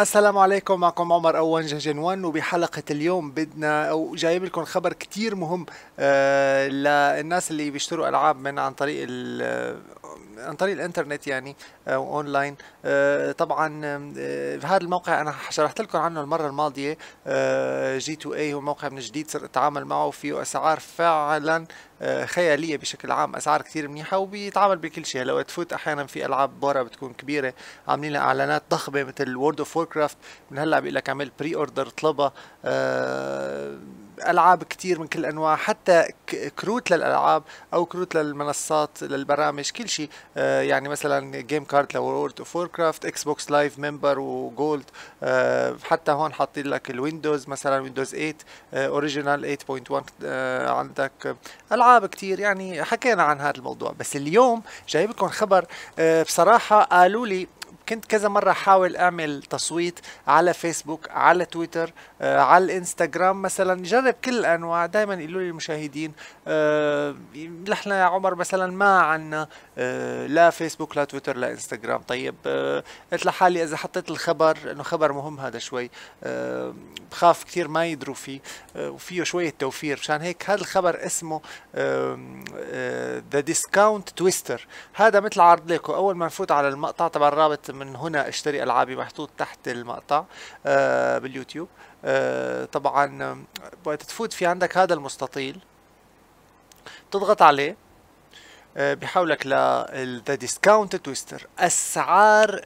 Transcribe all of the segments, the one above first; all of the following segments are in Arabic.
السلام عليكم معكم عمر أول جنوان وبحلقة اليوم بدنا أو جايب لكم خبر كتير مهم آه، للناس اللي بيشتروا ألعاب من عن طريق آه، عن طريق الانترنت يعني او آه، اونلاين طبعا في هذا الموقع انا شرحت لكم عنه المره الماضيه جي 2 اي هو موقع من جديد صرت اتعامل معه فيه اسعار فعلا آه، خياليه بشكل عام اسعار كثير منيحه وبيتعامل بكل شيء لو تفوت احيانا في العاب برا بتكون كبيره عاملين لها اعلانات ضخمه مثل وورد اوف كرافت من هلا بيقول لك اعمل بري اوردر اطلبها العاب كثير من كل انواع حتى كروت للالعاب او كروت للمنصات للبرامج كل شيء آه، يعني مثلا جيم كارد لورد اوف كرافت اكس بوكس لايف ممبر وجولد حتى هون حاطين لك الويندوز مثلا ويندوز 8 اوريجينال 8.1 عندك العاب كثير يعني حكينا عن هذا الموضوع بس اليوم جايب لكم خبر آه، بصراحه قالوا لي كنت كذا مرة حاول أعمل تصويت على فيسبوك على تويتر آه على الانستغرام مثلا جرب كل الأنواع دائما يقولوا لي المشاهدين آه نحن يا عمر مثلا ما عنا آه لا فيسبوك لا تويتر لا انستغرام طيب آه قلت لحالي إذا حطيت الخبر إنه خبر مهم هذا شوي آه بخاف كثير ما يدروا فيه آه وفيه شوية توفير مشان هيك هذا الخبر اسمه ذا ديسكاونت تويستر هذا مثل عرض لكم أول ما نفوت على المقطع تبع الرابط من هنا اشتري العابي محطوط تحت المقطع آه، باليوتيوب آه، طبعا آه، وقت تفوت في عندك هذا المستطيل تضغط عليه بحولك للذا ديسكاونت تويستر اسعار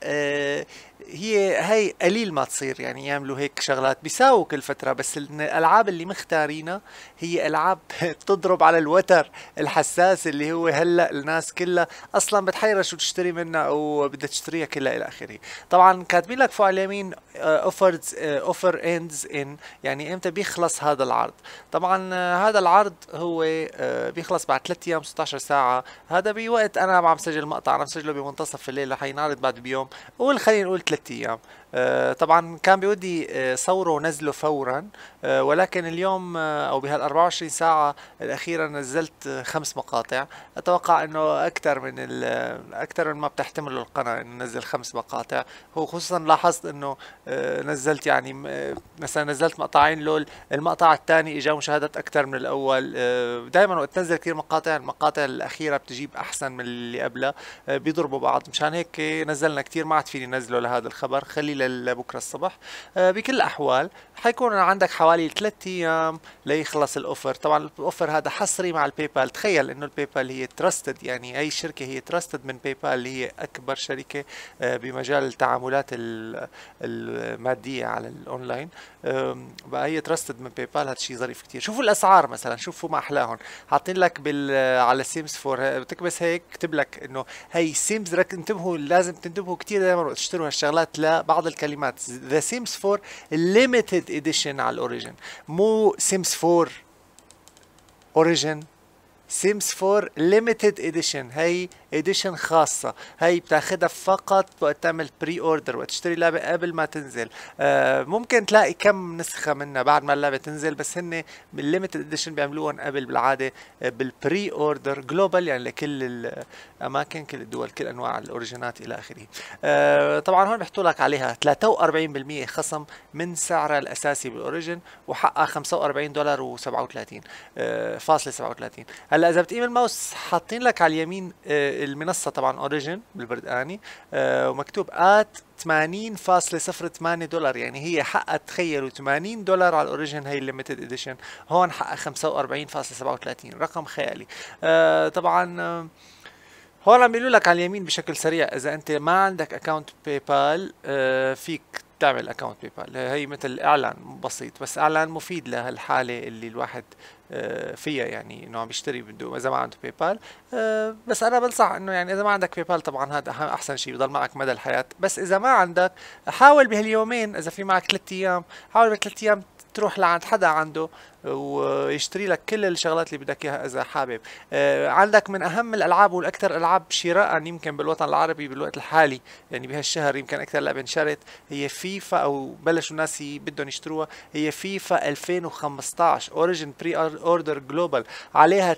هي هي قليل ما تصير يعني يعملوا هيك شغلات بيساووا كل فتره بس الالعاب اللي مختارينها هي العاب بتضرب على الوتر الحساس اللي هو هلا الناس كلها اصلا بتحيرها شو تشتري منها او بدها تشتريها كلها الى اخره طبعا كاتبين لك فوق على اليمين اوفرز اوفر اندز ان يعني امتى بيخلص هذا العرض طبعا آه، هذا العرض هو آه، بيخلص بعد 3 ايام 16 ساعه هذا بوقت انا عم سجل مقطع انا مسجله بمنتصف الليل رح ينعرض بعد بيوم قول خلينا نقول 3 ijam آه، طبعا كان بودي صوره آه، ونزله فورا آه، ولكن اليوم او بهال 24 ساعه الاخيره نزلت خمس مقاطع اتوقع انه اكثر من اكثر من ما بتحتمله القناه انه نزل خمس مقاطع هو خصوصا لاحظت انه نزلت يعني مثلا نزلت مقطعين لول المقطع الثاني اجا مشاهدات اكثر من الاول دائما وقت تنزل كثير مقاطع المقاطع الاخيره بتجيب احسن من اللي قبلها بيضربوا بعض مشان هيك نزلنا كثير ما عاد فيني نزله لهذا الخبر خلي لبكره الصبح آه، بكل الاحوال حيكون عندك حوالي 3 ايام ليخلص الاوفر طبعا الاوفر هذا حصري مع الباي بال تخيل انه الباي بال هي تراستد يعني اي شركه هي تراستد من باي بال اللي هي اكبر شركه آه، بمجال التعاملات الماديه على الاونلاين بقى هي تراستد من باي بال هذا شيء ظريف كثير شوفوا الاسعار مثلا شوفوا ما احلاهم حاطين لك بال على سيمز فور بتكبس هيك كتب لك انه هي سيمز انتبهوا لازم تنتبهوا كثير دائما تشتروا هالشغلات لبعض بعض الكلمات ذا سيمز 4 ليميتد اديشن على الاوريجن مو سيمز 4 اوريجن سيمز 4 ليميتد اديشن هي اديشن خاصة هي بتاخدها فقط وقت تعمل بري اوردر وتشتري لعبة قبل ما تنزل آه ممكن تلاقي كم نسخة منها بعد ما اللعبة تنزل بس هن الليميتد اديشن بيعملوهم قبل بالعادة بالبري اوردر جلوبال يعني لكل الاماكن كل الدول كل انواع الاوريجينات الى اخره آه طبعا هون بيحطوا لك عليها 43% خصم من سعرها الاساسي بالاوريجن وحقها 45 دولار و37 آه فاصلة 37 هلا اذا بتقيم الماوس حاطين لك على اليمين آه، المنصه طبعا اوريجن بالبردقاني آه، ومكتوب ات 80.08 دولار يعني هي حقها تخيلوا 80 دولار على الاوريجن هي الليمتد اديشن هون حقها 45.37 رقم خيالي آه، طبعا هون عم بيقولوا لك على اليمين بشكل سريع اذا انت ما عندك اكونت باي بال فيك تعمل اكونت باي بال هي مثل اعلان بسيط بس اعلان مفيد لهالحاله اللي الواحد آه، فيها يعني انه عم يشتري بده اذا ما عنده باي آه، بال بس انا بنصح انه يعني اذا ما عندك باي بال طبعا هذا احسن شيء بضل معك مدى الحياه بس اذا ما عندك حاول بهاليومين اذا في معك ثلاث ايام حاول بثلاث ايام تروح لعند حدا عنده ويشتري لك كل الشغلات اللي بدك اياها اذا حابب آه، عندك من اهم الالعاب والاكثر العاب شراء يمكن بالوطن العربي بالوقت الحالي يعني بهالشهر يمكن اكثر لعبه انشرت هي فيفا او بلشوا الناس بدهم يشتروها هي فيفا 2015 اوريجن بري اوردر جلوبال عليها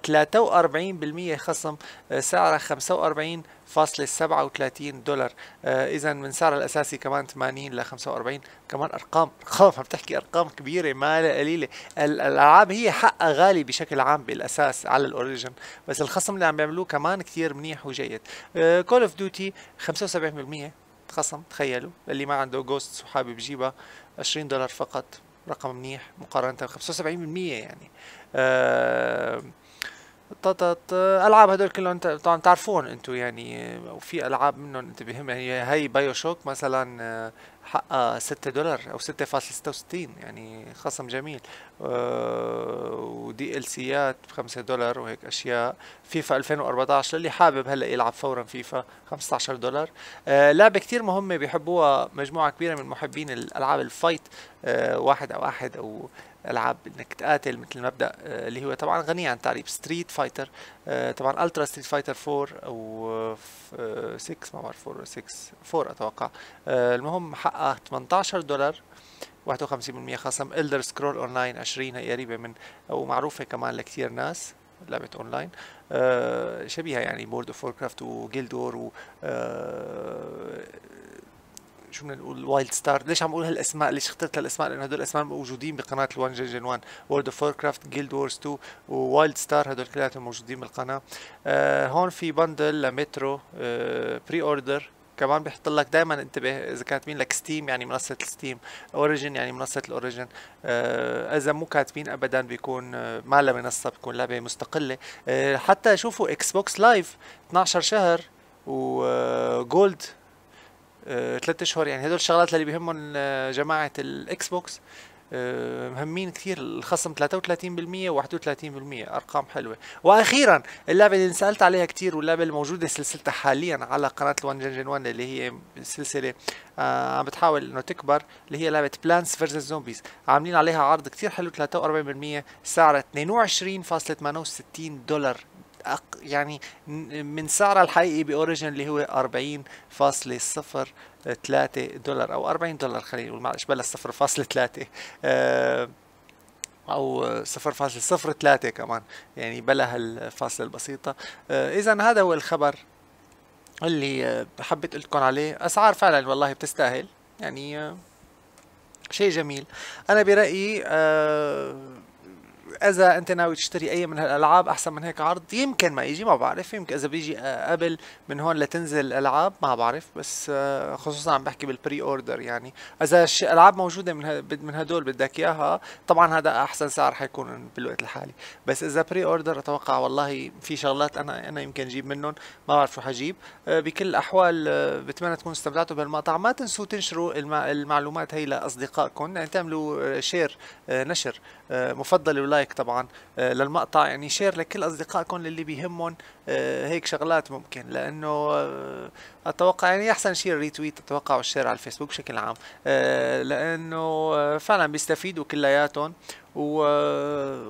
43% خصم آه، سعرها 45 فاصلة 37 دولار آه اذا من سعرها الاساسي كمان 80 ل 45 كمان ارقام ارقام عم تحكي ارقام كبيره ما قليله ال- الالعاب هي حقها غالي بشكل عام بالاساس على الاوريجن بس الخصم اللي عم بيعملوه كمان كثير منيح وجيد كول اوف ديوتي 75% خصم تخيلوا اللي ما عنده جوست وحابب يجيبها 20 دولار فقط رقم منيح مقارنه ب 75% يعني أه العاب هدول كلهم طبعا تعرفون انتم يعني وفي العاب منهم انت بهمها هي هي بايو شوك مثلا آه، حقها آه، 6 دولار او 6.66 يعني خصم جميل ودي ال سيات ب 5 دولار وهيك اشياء فيفا 2014 للي حابب هلا يلعب فورا فيفا 15 دولار آه، لعبه كثير مهمه بيحبوها مجموعه كبيره من محبين الالعاب الفايت واحد او واحد او العاب انك تقاتل مثل المبدا آه، اللي هو طبعا غني عن تعريف ستريت فايتر طبعا الترا ستريت فايتر 4 او 6 آه، ما بعرف 4 6 4 اتوقع آه، المهم حقق 18 دولار 51% خصم الدر سكرول اونلاين 20 هي قريبه من او معروفه كمان لكثير ناس لعبة اونلاين آه شبيهة يعني بورد اوف كرافت وجيلد وور و آه شو بدنا نقول وايلد ستار ليش عم بقول هالاسماء ليش اخترت هالاسماء لانه هدول الاسماء موجودين بقناه الوان جن جن 1 وورد اوف كرافت جيلد وورز 2 ووايلد ستار هدول كلياتهم موجودين بالقناه آه هون في بندل لمترو آه بري اوردر كمان بيحط لك دائما انتبه اذا كاتبين لك ستيم يعني منصه الستيم اوريجن يعني منصه الاوريجن آه اذا مو كاتبين ابدا بيكون آه، ما لها منصه بيكون لعبه مستقله آه حتى شوفوا اكس بوكس لايف 12 شهر وجولد آه، ثلاث آه، اشهر يعني هدول الشغلات اللي بيهمهم آه، جماعه الاكس آه، بوكس مهمين كثير الخصم 33% و31% ارقام حلوه واخيرا اللعبه اللي انسالت عليها كثير واللعبه الموجوده سلسلتها حاليا على قناه الوان جنجن 1 اللي هي سلسله عم بتحاول انه تكبر اللي هي لعبه بلانس فيرسس زومبيز عاملين عليها عرض كثير حلو 43% سعرها 22.68 دولار يعني من سعرها الحقيقي باوريجن اللي هو 40.03 دولار او 40 دولار خلينا نقول معلش بلا 0.3 آه او 0.03 كمان يعني بلا هالفاصله البسيطه آه اذا هذا هو الخبر اللي آه، حبيت قلت لكم عليه اسعار فعلا والله بتستاهل يعني آه شيء جميل انا برايي آه اذا انت ناوي تشتري اي من هالالعاب احسن من هيك عرض يمكن ما يجي ما بعرف يمكن اذا بيجي قبل من هون لتنزل الالعاب ما بعرف بس آه، خصوصا عم بحكي بالبري اوردر يعني اذا الالعاب موجوده من من هدول بدك اياها طبعا هذا احسن سعر حيكون بالوقت الحالي بس اذا بري اوردر اتوقع والله في شغلات انا انا يمكن اجيب منهم ما بعرف شو حجيب آه، بكل الاحوال آه، بتمنى تكونوا استمتعتوا بالمقطع ما تنسوا تنشروا المعلومات هي لاصدقائكم يعني تعملوا شير نشر مفضل ولايك لايك طبعا آه، للمقطع يعني شير لكل اصدقائكم اللي بيهمهم آه، هيك شغلات ممكن لانه آه، اتوقع يعني احسن شيء الريتويت اتوقع والشير على الفيسبوك بشكل عام لانه فعلا بيستفيدوا كلياتهم و...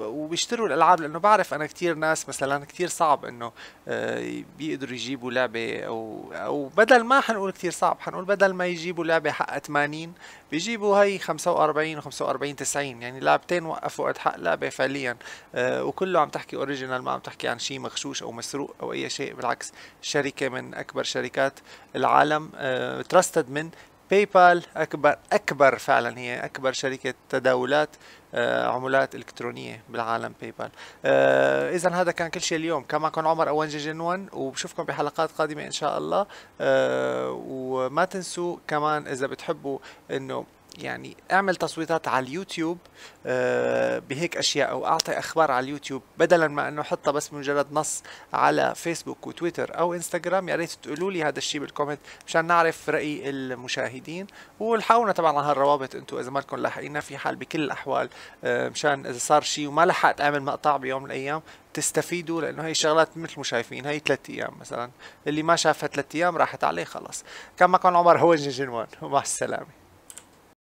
وبيشتروا الالعاب لانه بعرف انا كثير ناس مثلا كثير صعب انه آه، بيقدروا يجيبوا لعبه او او بدل ما حنقول كثير صعب حنقول بدل ما يجيبوا لعبه حقها 80 بيجيبوا هي 45 و45 90 يعني لعبتين وقفوا قد حق لعبه فعليا آه، وكله عم تحكي اوريجينال ما عم تحكي عن شيء مغشوش او مسروق او اي شيء بالعكس شركه من اكبر شركات العالم تراستد آه، من باي بال اكبر اكبر فعلا هي اكبر شركه تداولات آه، عملات الكترونيه بالعالم باي آه، بال اذا هذا كان كل شيء اليوم كان معكم عمر اوان جي 1 وبشوفكم بحلقات قادمه ان شاء الله آه، وما تنسوا كمان اذا بتحبوا انه يعني اعمل تصويتات على اليوتيوب آه، بهيك اشياء او اعطي اخبار على اليوتيوب بدلا ما انه احطها بس مجرد نص على فيسبوك وتويتر او انستغرام يا ريت تقولوا لي هذا الشيء بالكومنت مشان نعرف راي المشاهدين ولحقونا طبعا على هالروابط انتم اذا ما لكم لاحقين في حال بكل الاحوال آه، مشان اذا صار شيء وما لحقت اعمل مقطع بيوم من الايام تستفيدوا لانه هي الشغلات مثل ما شايفين هي ثلاث ايام مثلا اللي ما شافها ثلاث ايام راحت عليه خلص كان معكم عمر هو جنجنوان ومع السلامه